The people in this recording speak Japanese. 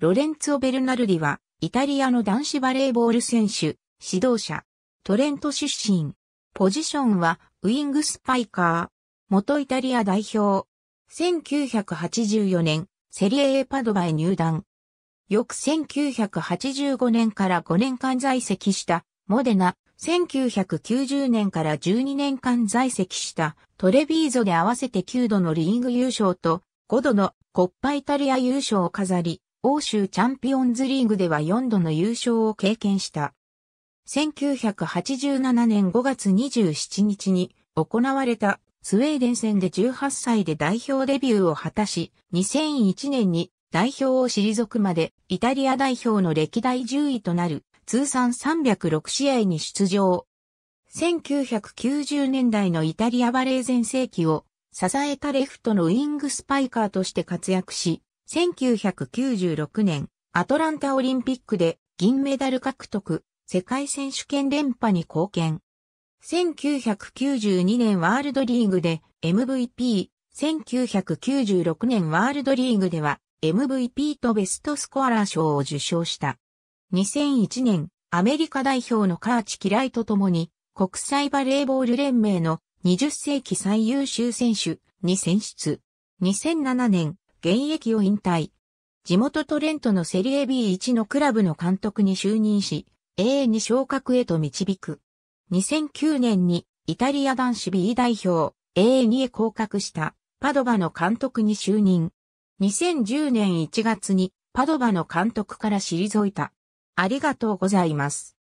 ロレンツォ・ベルナルディは、イタリアの男子バレーボール選手、指導者、トレント出身。ポジションは、ウィングスパイカー。元イタリア代表。1984年、セリエ A パドバへ入団。翌1985年から5年間在籍した、モデナ、1990年から12年間在籍した、トレビーゾで合わせて9度のリーグ優勝と、5度のコッパイタリア優勝を飾り、欧州チャンピオンズリーグでは4度の優勝を経験した。1987年5月27日に行われたスウェーデン戦で18歳で代表デビューを果たし、2001年に代表を退くまでイタリア代表の歴代10位となる通算306試合に出場。1990年代のイタリアバレー全盛期を支えたレフトのウィングスパイカーとして活躍し、1996年、アトランタオリンピックで銀メダル獲得、世界選手権連覇に貢献。1992年ワールドリーグで MVP、1996年ワールドリーグでは MVP とベストスコアラー賞を受賞した。2001年、アメリカ代表のカーチ・キライと共に国際バレーボール連盟の20世紀最優秀選手に選出。2007年、現役を引退。地元トレントのセリエ B1 のクラブの監督に就任し、A に昇格へと導く。2009年にイタリア男子 B 代表 A2 へ降格したパドバの監督に就任。2010年1月にパドバの監督から退いた。ありがとうございます。